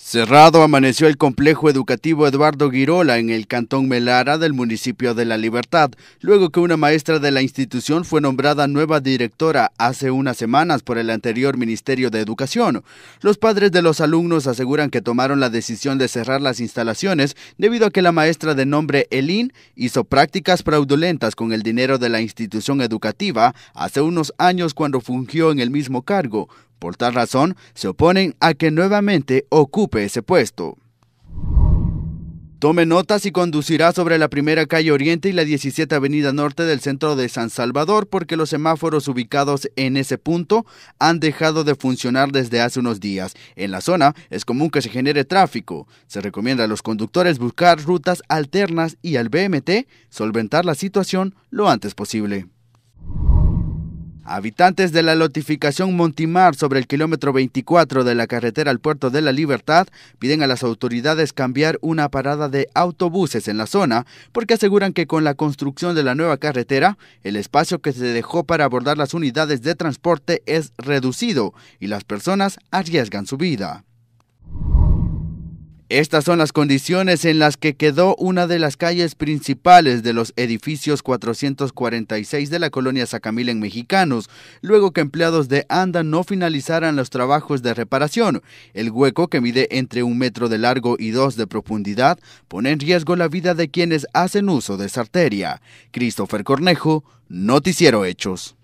Cerrado amaneció el complejo educativo Eduardo Guirola en el cantón Melara del municipio de La Libertad, luego que una maestra de la institución fue nombrada nueva directora hace unas semanas por el anterior Ministerio de Educación. Los padres de los alumnos aseguran que tomaron la decisión de cerrar las instalaciones debido a que la maestra de nombre Elin hizo prácticas fraudulentas con el dinero de la institución educativa hace unos años cuando fungió en el mismo cargo. Por tal razón, se oponen a que nuevamente ocupe ese puesto. Tome notas y conducirá sobre la primera calle Oriente y la 17 Avenida Norte del centro de San Salvador porque los semáforos ubicados en ese punto han dejado de funcionar desde hace unos días. En la zona es común que se genere tráfico. Se recomienda a los conductores buscar rutas alternas y al BMT solventar la situación lo antes posible. Habitantes de la lotificación Montimar sobre el kilómetro 24 de la carretera al Puerto de la Libertad piden a las autoridades cambiar una parada de autobuses en la zona porque aseguran que con la construcción de la nueva carretera el espacio que se dejó para abordar las unidades de transporte es reducido y las personas arriesgan su vida. Estas son las condiciones en las que quedó una de las calles principales de los edificios 446 de la colonia Sacamil en Mexicanos, luego que empleados de ANDA no finalizaran los trabajos de reparación. El hueco, que mide entre un metro de largo y dos de profundidad, pone en riesgo la vida de quienes hacen uso de esa arteria. Christopher Cornejo, Noticiero Hechos.